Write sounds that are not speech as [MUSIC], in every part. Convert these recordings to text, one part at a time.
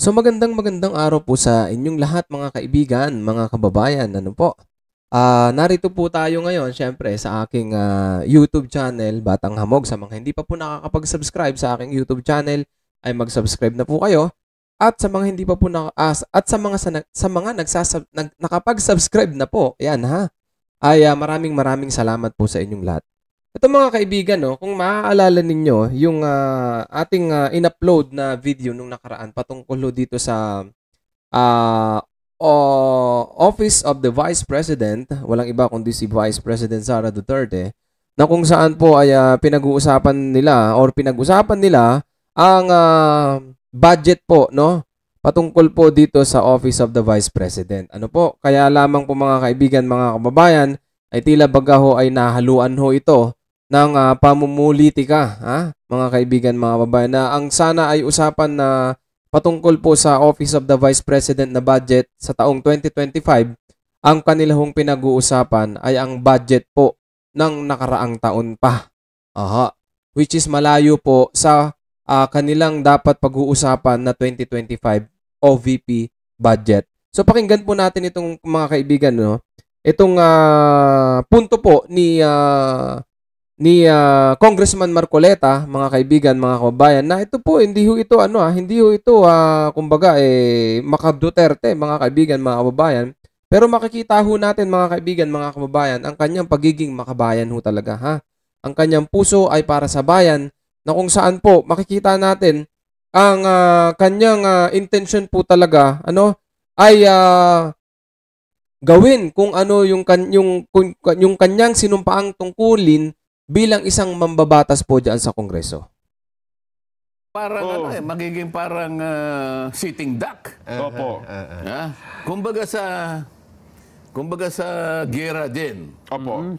So magandang magandang araw po sa inyong lahat mga kaibigan, mga kababayan, ano po. Uh, narito po tayo ngayon syempre sa aking uh, YouTube channel Batang Hamog. Sa mga hindi pa po nakakapag-subscribe sa aking YouTube channel ay mag-subscribe na po kayo. At sa mga hindi pa po na, uh, ah, at sa mga sa, sa mga nagsasub, nag, nakapag-subscribe na po, ayan ha. Ay uh, maraming maraming salamat po sa inyong lahat. Ito mga kaibigan, no, kung maaalala ninyo yung uh, ating uh, in-upload na video nung nakaraan patungkol dito sa uh, Office of the Vice President, walang iba kundi si Vice President Sara Duterte, na kung saan po ay uh, pinag-uusapan nila or pinag-usapan nila ang uh, budget po, no? Patungkol po dito sa Office of the Vice President. Ano po? Kaya lamang po mga kaibigan, mga kababayan, ay tila bagaho ay nahaluan ho ito ng uh, ah, pamumulitika, ha? mga kaibigan, mga babae, na ang sana ay usapan na patungkol po sa Office of the Vice President na budget sa taong 2025, ang kanilang pinag-uusapan ay ang budget po ng nakaraang taon pa. Aha, which is malayo po sa uh, kanilang dapat pag-uusapan na 2025 OVP budget. So pakinggan po natin itong mga kaibigan, no? Itong uh, punto po ni uh, ni uh, Congressman Marcoleta, mga kaibigan, mga kababayan, na ito po hindi ho ito ano ah, hindi ho ito uh, kumbaga eh maka Duterte, mga kaibigan, mga kababayan. Pero makikita ho natin mga kaibigan, mga kababayan, ang kanyang pagiging makabayan ho talaga ha. Ang kanyang puso ay para sa bayan na kung saan po makikita natin ang uh, kanyang uh, intention po talaga ano ay uh, gawin kung ano yung kan yung kung, yung kanyang sinumpaang tungkulin bilang isang mambabatas po diyan sa Kongreso? Parang oh. ano eh, magiging parang uh, sitting duck. Eh, Opo. Uh, eh, -huh. Eh, uh, -huh. uh. Ah, -huh. Kumbaga sa kumbaga sa gera din. Opo. Mm-hmm.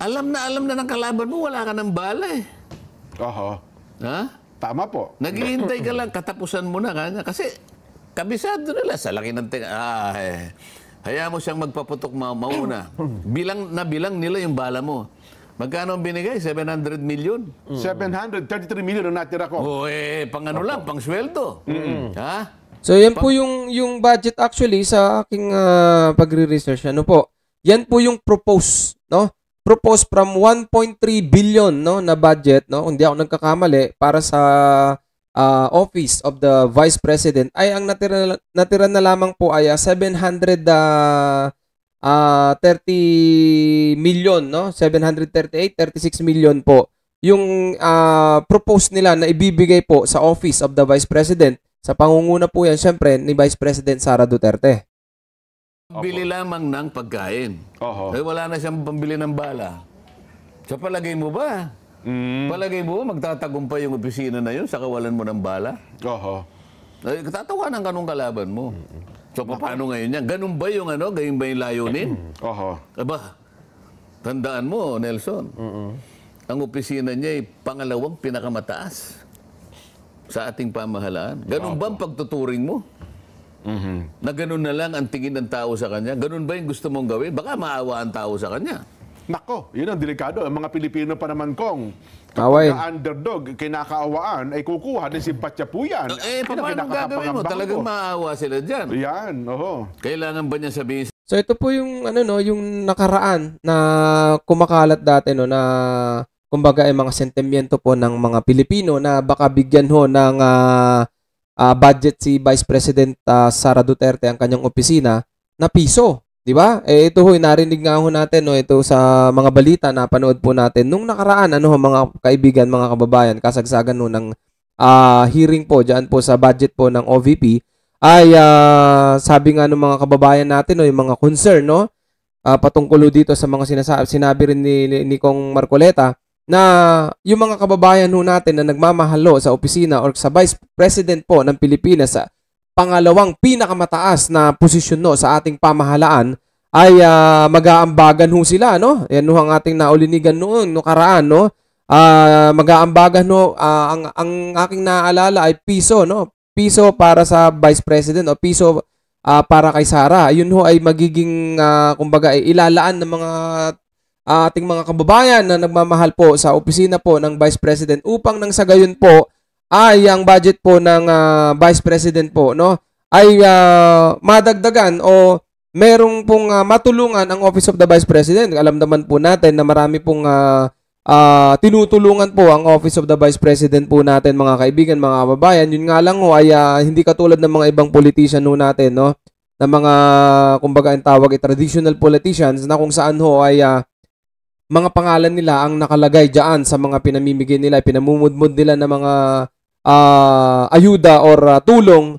Alam na alam na ng kalaban mo, wala ka ng bala eh. Oho. Ha? Tama po. Naghihintay ka [LAUGHS] lang, katapusan mo na kanya. Kasi kabisado nila sa laki ng ting... Ah, eh. Hayaan mo siyang magpaputok ma mauna. [CLEARS THROAT] bilang, nabilang nila yung bala mo. Magkano ang binigay? 700 million? Mm. 733 million ang natira ko. O eh, pang ano lang, pang sweldo. Mm-mm. Ha? So yan po yung yung budget actually sa aking uh, pagre-research ano po. Yan po yung propose, no? Propose from 1.3 billion no na budget, no? Hindi ako nagkakamali para sa uh, office of the Vice President ay ang natira na, natira na lamang po ay uh, 700 uh, uh, ah, 30 million, no? 738, 36 million po yung uh, ah, propose nila na ibibigay po sa Office of the Vice President. Sa pangunguna po yan, syempre, ni Vice President Sara Duterte. Opo. Bili lamang ng pagkain. Oho. Eh, wala na siyang pambili ng bala. Sa palagay mo ba? Mm. Palagay mo, magtatagumpay yung opisina na yun sa kawalan mo ng bala? Oho. Eh, katatawanan ka nung kalaban mo. Mm-hmm. So, paano ngayon yan? Ganun ba yung ano? Ganun ba yung layunin? [CLEARS THROAT] Oho. Aba, tandaan mo, Nelson. Ang opisina niya ay pangalawang pinakamataas sa ating pamahalaan. Ganun ba ang pagtuturing mo? Mm-hmm. Na ganun na lang ang tingin ng tao sa kanya? Ganun ba yung gusto mong gawin? Baka maawa ang tao sa kanya. Nako, yun ang delikado. Ang mga Pilipino pa naman kong kapag Away. underdog, kinakaawaan, ay kukuha din si Patyapuyan. Eh, paano gagawin mo? Talagang maawa sila dyan. Yan, oho. Kailangan ba niya sabihin So ito po yung ano no, yung nakaraan na kumakalat dati no na kumbaga ay mga sentimiento po ng mga Pilipino na baka bigyan ho ng ah, ah, budget si Vice President ah, Sara Duterte ang kanyang opisina na piso. 'Di ba? Eh ito ho, narinig nga ho natin no ito sa mga balita na panood po natin nung nakaraan ano ho mga kaibigan, mga kababayan, kasagsagan no ng uh, hearing po diyan po sa budget po ng OVP ay uh, sabi nga ng mga kababayan natin no yung mga concern no uh, patungkol dito sa mga sinasabi sinabi rin ni, ni, ni Kong Marcoleta na yung mga kababayan ho natin na nagmamahalo sa opisina or sa Vice President po ng Pilipinas sa pangalawang pinakamataas na posisyon no sa ating pamahalaan ay uh, mag-aambagan ho sila no. Yan ho ang ating naulinigan noon no karaan no. Uh, mag-aambagan no uh, ah, ang ang aking naaalala ay piso no. Piso para sa Vice President o piso uh, para kay Sara. Yun ho ay magiging uh, kumbaga ilalaan ng mga uh, ating mga kababayan na nagmamahal po sa opisina po ng Vice President upang nang sa gayon po ay ang budget po ng uh, Vice President po no ay uh, madagdagan o merong pong uh, matulungan ang Office of the Vice President. Alam naman po natin na marami pong uh, uh, tinutulungan po ang Office of the Vice President po natin mga kaibigan, mga kababayan. Yun nga lang ho ay uh, hindi katulad ng mga ibang politician no natin no na mga kumbaga ang tawag ay traditional politicians na kung saan ho ay uh, mga pangalan nila ang nakalagay diyan sa mga pinamimigay nila, pinamumudmod nila ng mga uh, ayuda or uh, tulong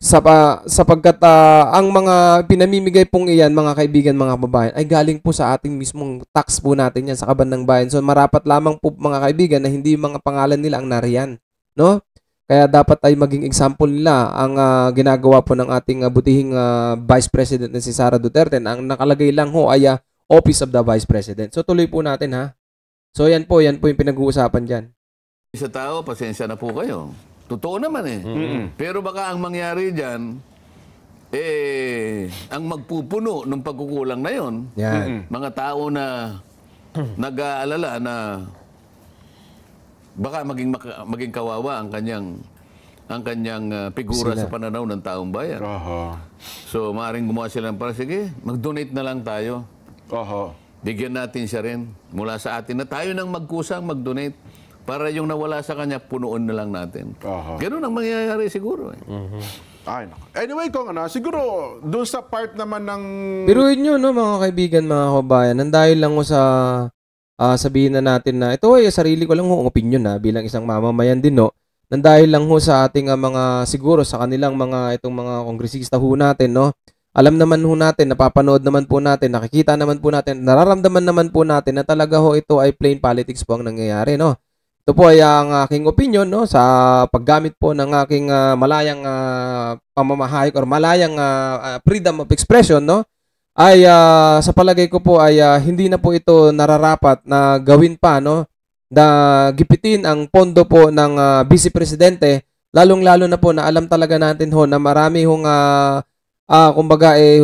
sa uh, sapagkat uh, ang mga pinamimigay pong iyan mga kaibigan mga kababayan ay galing po sa ating mismong tax po natin yan sa kabandang bayan. So marapat lamang po mga kaibigan na hindi mga pangalan nila ang nariyan, no? Kaya dapat ay maging example nila ang uh, ginagawa po ng ating uh, butihing uh, Vice President na si Sara Duterte. Ang nakalagay lang ho ay uh, Office of the Vice President. So tuloy po natin ha. So yan po, yan po yung pinag-uusapan diyan sa tao, pasensya na po kayo. Totoo naman eh. Pero baka ang mangyari dyan, eh, ang magpupuno ng pagkukulang na yon, Yan. mga tao na [CLEARS THROAT] nag-aalala na baka maging maging kawawa ang kanyang ang kanyang ah, figura sa pananaw ng taong bayan. Oho. So, maaaring gumawa sila para, sige, mag-donate na lang tayo. Oho. Bigyan natin siya rin mula sa atin na tayo nang magkusang mag-donate. Para yung nawala sa kanya, punuon na lang natin. Aha. Ganun ang mangyayari siguro. Eh. Uh-huh. Ay, no. Anyway, kung ano, siguro doon sa part naman ng... Biruin nyo, no, mga kaibigan, mga kabayan. Ang lang ko sa uh, sabihin na natin na ito ay eh, sarili ko lang ho, opinion na bilang isang mamamayan din, no. Nang lang ho sa ating uh, mga siguro sa kanilang mga itong mga kongresista ho natin, no. Alam naman ho natin, napapanood naman po natin, nakikita naman po natin, nararamdaman naman po natin na talaga ho ito ay plain politics po ang nangyayari, no? Ito po ay ang aking opinion no sa paggamit po ng aking uh, malayang uh, pamamahayag or malayang uh, freedom of expression no ay uh, sa palagay ko po ay uh, hindi na po ito nararapat na gawin pa no na gipitin ang pondo po ng uh, vice presidente lalong-lalo na po na alam talaga natin ho na marami hong uh, uh, kumbaga eh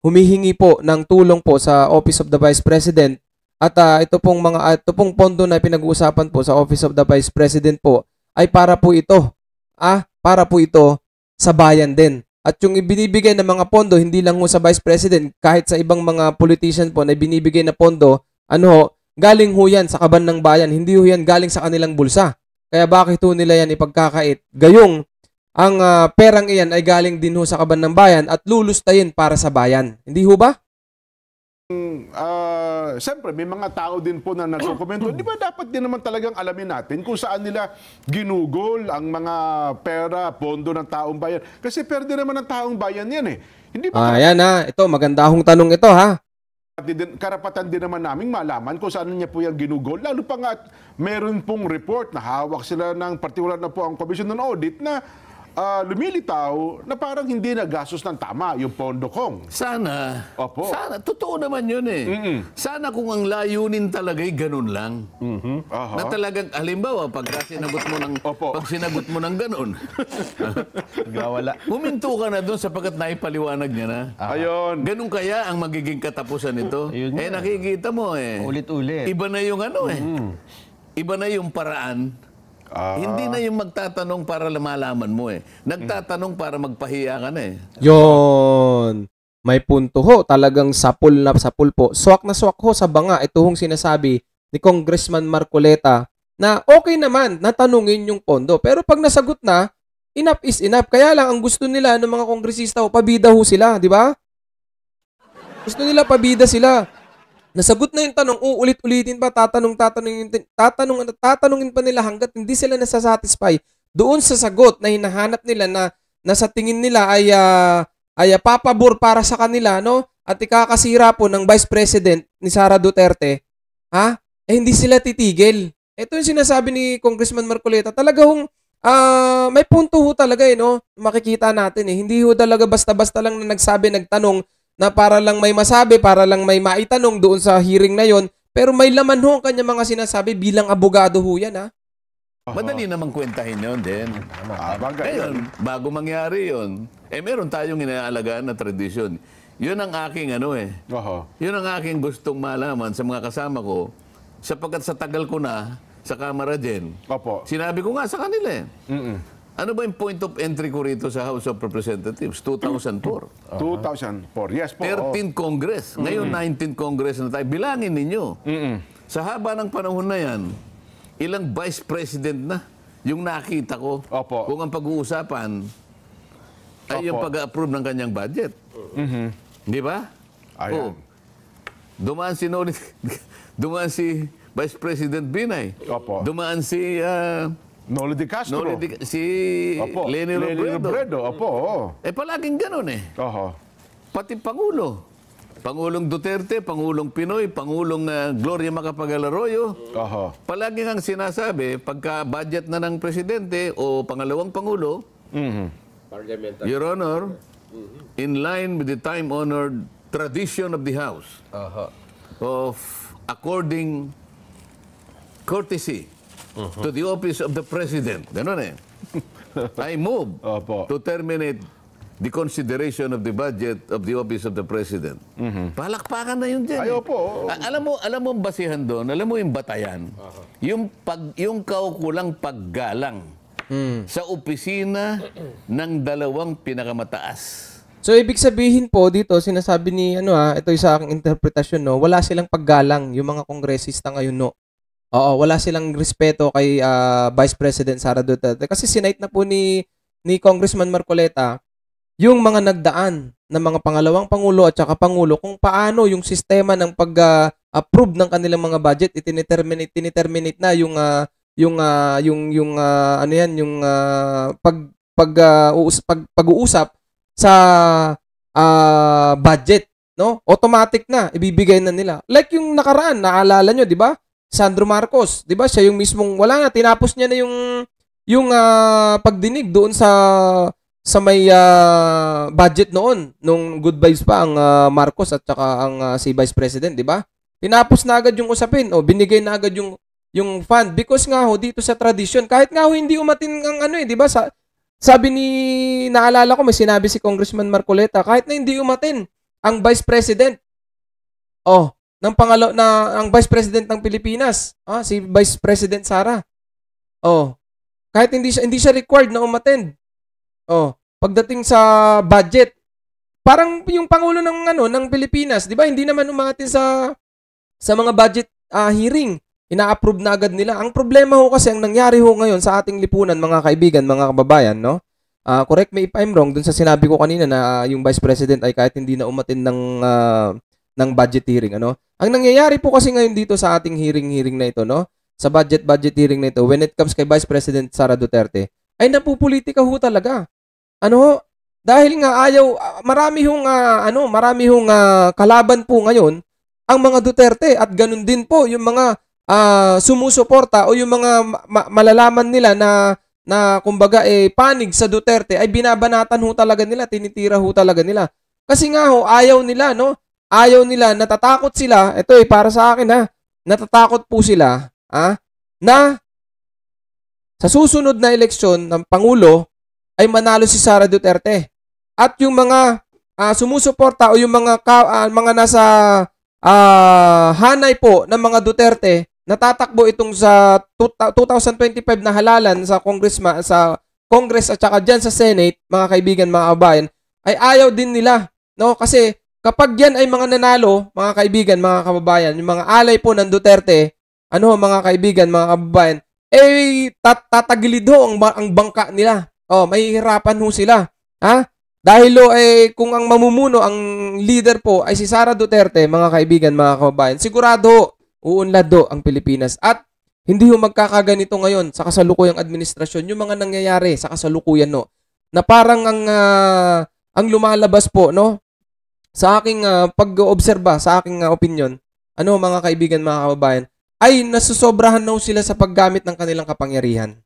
humihingi po ng tulong po sa Office of the Vice President at uh, ito pong mga uh, ito pong pondo na pinag-uusapan po sa Office of the Vice President po ay para po ito. Ah, para po ito sa bayan din. At yung ibinibigay ng mga pondo hindi lang po sa Vice President, kahit sa ibang mga politician po na binibigay na pondo, ano ho, galing ho yan sa kaban ng bayan, hindi ho yan galing sa kanilang bulsa. Kaya bakit ho nila yan ipagkakait? Gayong ang uh, perang iyan ay galing din ho sa kaban ng bayan at lulustayin para sa bayan. Hindi ho ba? uh, siyempre, may mga tao din po na nagkukomento. Di ba dapat din naman talagang alamin natin kung saan nila ginugol ang mga pera, pondo ng taong bayan? Kasi perde naman ng taong bayan yan eh. Hindi ba? Ah, yan ha. Ito, maganda tanong ito ha. Karapatan din naman naming malaman kung saan niya po yung ginugol. Lalo pa nga meron pong report na hawak sila ng particular na po ang Commission on Audit na uh, lumilitaw na parang hindi nagastos ng tama yung Pondo Kong. Sana. Opo. Sana. Totoo naman yun eh. Mm-mm. Sana kung ang layunin talaga ay ganun lang. Mm-hmm. Uh-huh. Na talagang, halimbawa, pag sinagot mo ng, Opo. pag sinagot mo ng ganun. Gawala. [LAUGHS] Huminto ka na doon sapagkat naipaliwanag niya na. Ayun. Ganun kaya ang magiging katapusan nito? Ayun eh, nakikita mo eh. Ulit-ulit. Iba na yung ano eh. Mm-hmm. Iba na yung paraan Ah. Hindi na yung magtatanong para malaman mo eh. Nagtatanong para magpahiya ka na eh. Yon. May punto ho. Talagang sapul na sapul po. Swak na swak ho sa banga. Ito hong sinasabi ni Congressman Marcoleta na okay naman natanungin yung pondo. Pero pag nasagot na, enough is enough. Kaya lang ang gusto nila ng mga kongresista ho, pabida ho sila, di ba? Gusto nila pabida sila. Nasagot na yung tanong, uulit-ulitin pa, tatanong tatanong, tatanong, ano, tatanungin pa nila hanggat hindi sila nasasatisfy doon sa sagot na hinahanap nila na, nasa tingin nila ay, uh, ay ah, papabor para sa kanila, no? At ikakasira po ng Vice President ni Sara Duterte, ha? Eh, hindi sila titigil. Ito yung sinasabi ni Congressman Marcoleta. Talaga hong uh, may punto ho talaga eh, no? Makikita natin eh. Hindi ho talaga basta-basta lang na nagsabi, nagtanong, na para lang may masabi, para lang may maitanong doon sa hearing na yon, pero may laman ho ang kanyang mga sinasabi bilang abogado ho yan ha. Uh-huh. Madali namang kwentahin yon din. Ah, Ngayon, bago mangyari yon, eh meron tayong inaalagaan na tradisyon. Yun ang aking ano eh. Uh-huh. Yun ang aking gustong malaman sa mga kasama ko sapagkat sa tagal ko na sa Kamara din. Opo. Sinabi ko nga sa kanila eh. Mm-mm. Ano ba yung point of entry ko rito sa House of Representatives? 2004. 2004, [CLEARS THROAT] yes po. 13th Congress. Ngayon, mm -hmm. 19th Congress na tayo. Bilangin ninyo. Mm -hmm. Sa haba ng panahon na yan, ilang vice president na yung nakita ko. Opo. Kung ang pag-uusapan ay Opo. yung pag-approve ng kanyang budget. Mm -hmm. Di ba? Ayan. O, oh. dumaan si Noli, [LAUGHS] dumaan si Vice President Binay. Opo. Dumaan si... Uh, Noli de Castro. Noli de, si opo. Lenny Robredo. Lenny Robredo, opo. Oh. Eh, palaging ganun eh. Oho. Pati Pangulo. Pangulong Duterte, Pangulong Pinoy, Pangulong uh, Gloria Macapagal-Arroyo. Oho. Palaging ang sinasabi, pagka budget na ng presidente o pangalawang pangulo, mm-hmm. Your Honor, mm-hmm. in line with the time-honored tradition of the House, Oho. of according courtesy uh -huh. to the office of the president. Ganon eh. [LAUGHS] I move Opo. to terminate the consideration of the budget of the office of the president. Mm-hmm. Palakpakan na yun dyan. Ay, eh. alam mo, alam mo ang basihan doon, alam mo yung batayan, uh-huh. yung, pag, yung kaukulang paggalang mm. sa opisina ng dalawang pinakamataas. So, ibig sabihin po dito, sinasabi ni, ano ha, ah, ito yung sa aking interpretasyon, no, wala silang paggalang yung mga kongresista ngayon, no. Oo, wala silang respeto kay uh, Vice President Sara Duterte kasi sinight na po ni ni Congressman Marcoleta yung mga nagdaan ng mga pangalawang pangulo at saka pangulo kung paano yung sistema ng pag-approve ah, uh, ng kanilang mga budget itiniterminate tiniterminate na yung uh, yung uh, yung yung uh, ano yan yung uh, pag pag, uh, uus, pag pag-uusap sa uh, budget no? Automatic na ibibigay na nila. Like yung nakaraan, naalala nyo, 'di ba? Sandro Marcos, 'di ba? Siya yung mismong wala na tinapos niya na yung yung uh, pagdinig doon sa sa may uh, budget noon nung good vibes pa ang uh, Marcos at saka ang uh, si Vice President, 'di ba? Tinapos na agad yung usapin o binigay na agad yung yung fund because nga ho dito sa tradition kahit nga ho hindi umatin ang ano eh, 'di ba? Sa, sabi ni naalala ko may sinabi si Congressman Marcoleta kahit na hindi umatin ang Vice President. Oh, ng pangalo na ang Vice President ng Pilipinas, ah, si Vice President Sara. Oh. Kahit hindi siya hindi siya required na umattend. Oh, pagdating sa budget, parang yung pangulo ng ano ng Pilipinas, 'di ba? Hindi naman umatin sa sa mga budget uh, hearing. Ina-approve na agad nila. Ang problema ho kasi ang nangyari ho ngayon sa ating lipunan, mga kaibigan, mga kababayan, no? Uh, correct me if I'm wrong dun sa sinabi ko kanina na uh, yung Vice President ay kahit hindi na umatin ng uh, ng budget hearing. Ano? Ang nangyayari po kasi ngayon dito sa ating hearing-hearing na ito, no? sa budget-budget hearing na ito, when it comes kay Vice President Sara Duterte, ay napupolitika ho talaga. Ano? Dahil nga ayaw, marami hong, uh, ano, marami hong uh, kalaban po ngayon ang mga Duterte at ganun din po yung mga uh, sumusuporta o yung mga ma- malalaman nila na na kumbaga eh panig sa Duterte ay binabanatan ho talaga nila, tinitira ho talaga nila. Kasi nga ho ayaw nila no Ayaw nila, natatakot sila. Ito eh, para sa akin ha. Natatakot po sila ha, na sa susunod na eleksyon ng Pangulo ay manalo si Sara Duterte. At yung mga uh, sumusuporta o yung mga, ka, uh, mga nasa uh, hanay po ng mga Duterte, natatakbo itong sa 2025 na halalan sa Congressman sa Congress at saka diyan sa Senate, mga kaibigan, mga abayan, ay ayaw din nila, no? Kasi Kapag yan ay mga nanalo, mga kaibigan, mga kababayan, yung mga alay po ng Duterte, ano mga kaibigan, mga kababayan, eh tat tatagilid ho ang, ang bangka nila. Oh, mahihirapan ho sila. Ha? Dahil lo, eh, kung ang mamumuno, ang leader po ay si Sara Duterte, mga kaibigan, mga kababayan, sigurado uunlad do ang Pilipinas. At hindi ho magkakaganito ngayon sa kasalukuyang administrasyon yung mga nangyayari sa kasalukuyan no. Na parang ang uh, ang lumalabas po no sa aking uh, pag-obserba, sa aking uh, ah, opinion, ano mga kaibigan, mga kababayan, ay nasusobrahan na sila sa paggamit ng kanilang kapangyarihan.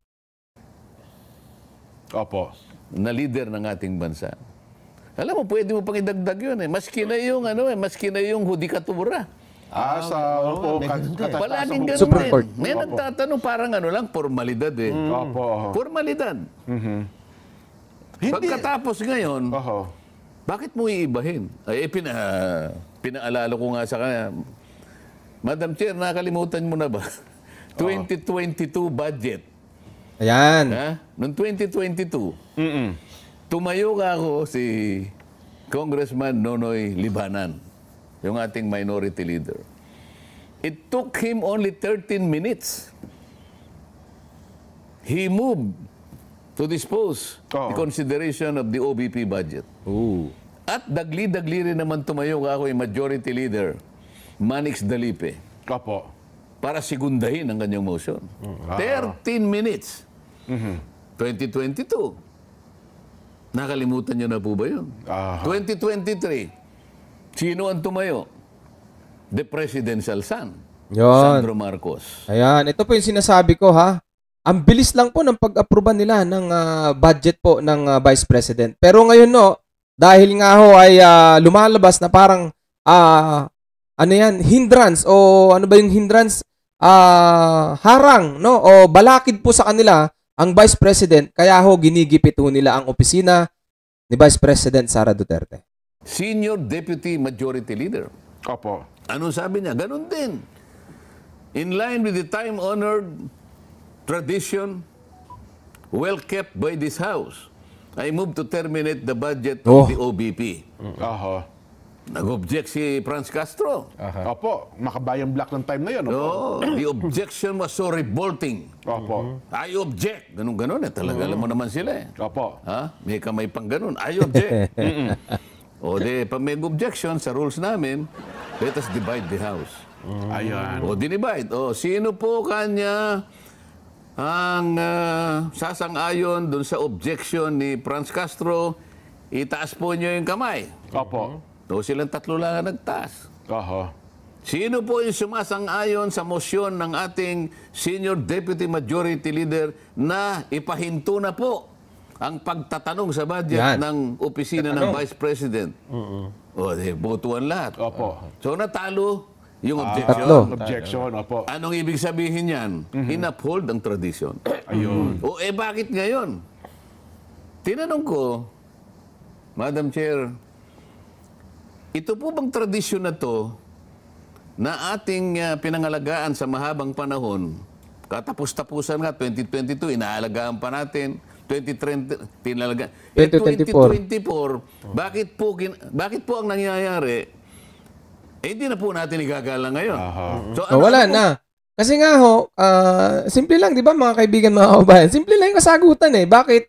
Opo, na leader ng ating bansa. Alam mo, pwede mo pang idagdag yun eh. Maski na yung, ano eh, maski na yung hudikatura. Ah, sa ano po, katatasan. Palaging ganun Supreme eh. May nagtatanong parang ano lang, formalidad eh. Opo. Formalidad. Mm-hmm. Pagkatapos ngayon, Oho. Bakit mo iibahin? Ay, eh, pina, pinaalala ko nga sa kanya, Madam Chair, nakalimutan mo na ba? 2022 [LAUGHS] budget. Ayan. Ha? Noong 2022, Mm-mm. tumayo ka ako si Congressman Nonoy Libanan, yung ating minority leader. It took him only 13 minutes. He moved to dispose oh. the consideration of the OBP budget. Ooh. At dagli-dagli rin naman tumayo ka ako yung majority leader, Manix Dalipe. Opo. Para sigundahin ang kanyang motion. Mm. Ah. 13 minutes. Mm-hmm. 2022. Nakalimutan niyo na po ba yun? Aha. 2023. Sino ang tumayo? The presidential son. Yon. Sandro Marcos. Ayan. Ito po yung sinasabi ko ha. Ang bilis lang po ng pag approve nila ng uh, budget po ng uh, Vice President. Pero ngayon no, dahil nga ho ay uh, lumalabas na parang uh, ano yan, hindrance o ano ba yung hindrance? Uh, harang no o balakid po sa kanila ang Vice President kaya ho ginigipit ho nila ang opisina ni Vice President Sara Duterte. Senior Deputy Majority Leader. Opo. Ano sabi niya? Ganun din. In line with the time-honored tradition well kept by this House. I move to terminate the budget oh. of the OBP. mm Uh-huh. Nag-object si Franz Castro. Uh-huh. Opo, makabayang black ng time na yun. Opo. Oh, the objection was so revolting. Opo. mm I object. Ganun-ganun eh. Talaga mm-hmm. alam mo mm-hmm. naman sila eh. Opo. Ha? May kamay pang ganun. I object. [LAUGHS] o de, pag may objection sa rules namin, let us divide the house. Mm-hmm. Ayan. O dinibide. O sino po kanya ang uh, sasang-ayon doon sa objection ni Franz Castro, itaas po niyo yung kamay. Opo. So silang tatlo lang ang nagtaas. Oho. Sino po yung sumasang-ayon sa motion ng ating Senior Deputy Majority Leader na ipahinto na po ang pagtatanong sa budget Yan. ng opisina Tatanong. ng Vice President? Oo. Uh -uh. O, di, botoan lahat. Opo. So natalo yung ah, objection. Tatlo. Objection, opo. Anong ibig sabihin yan? Mm-hmm. Inuphold ang tradition. Ayun. O eh bakit ngayon? Tinanong ko, Madam Chair, ito po bang tradisyon na to na ating uh, pinangalagaan sa mahabang panahon, katapos-tapusan nga, 2022, inaalagaan pa natin, 2030, tinalaga. 2024. 2024, bakit po, bakit po ang nangyayari, eh hindi na po natin igagalang ngayon. Uh-huh. So, so, oh, wala ano na. Kasi nga ho, uh, simple lang, di ba mga kaibigan, mga kaubayan? Simple lang yung kasagutan eh. Bakit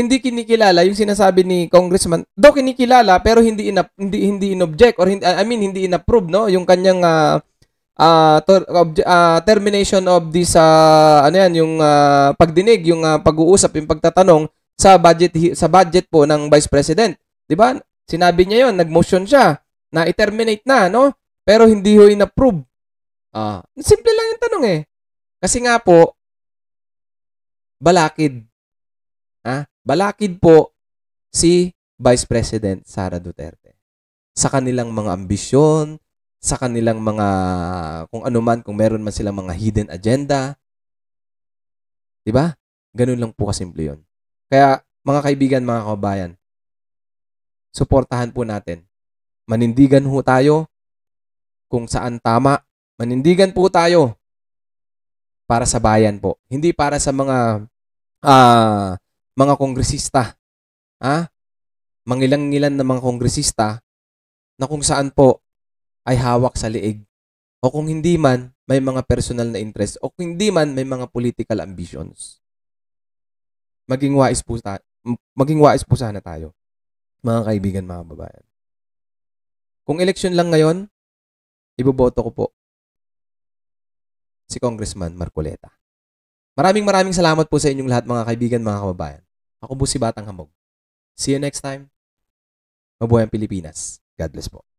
hindi kinikilala yung sinasabi ni Congressman? Do kinikilala pero hindi in hindi hindi in-object or hindi, I mean hindi in-approve, no yung kanyang uh, ah, uh, ah, ter- obje- uh, termination of this uh, ano yan yung uh, pagdinig, yung uh, pag-uusap, yung pagtatanong sa budget sa budget po ng Vice President. 'Di ba? Sinabi niya 'yon, nag-motion siya na i-terminate na, no? Pero hindi ho in-approve. Ah, simple lang yung tanong eh. Kasi nga po, balakid. Ha? balakid po si Vice President Sara Duterte sa kanilang mga ambisyon, sa kanilang mga kung ano man, kung meron man silang mga hidden agenda. 'Di ba? Ganun lang po kasimple 'yon. Kaya mga kaibigan, mga kabayan, suportahan po natin Manindigan ho tayo kung saan tama. Manindigan po tayo para sa bayan po. Hindi para sa mga uh, mga kongresista. Ha? Mangilang-ngilan na mga kongresista na kung saan po ay hawak sa liig. O kung hindi man, may mga personal na interest. O kung hindi man, may mga political ambitions. Maging wais po, ta- maging wais po sana tayo, mga kaibigan, mga babayan. Kung eleksyon lang ngayon, iboboto ko po si Congressman Marcoleta. Maraming maraming salamat po sa inyong lahat mga kaibigan, mga kababayan. Ako po si Batang Hamog. See you next time. Mabuhay ang Pilipinas. God bless po.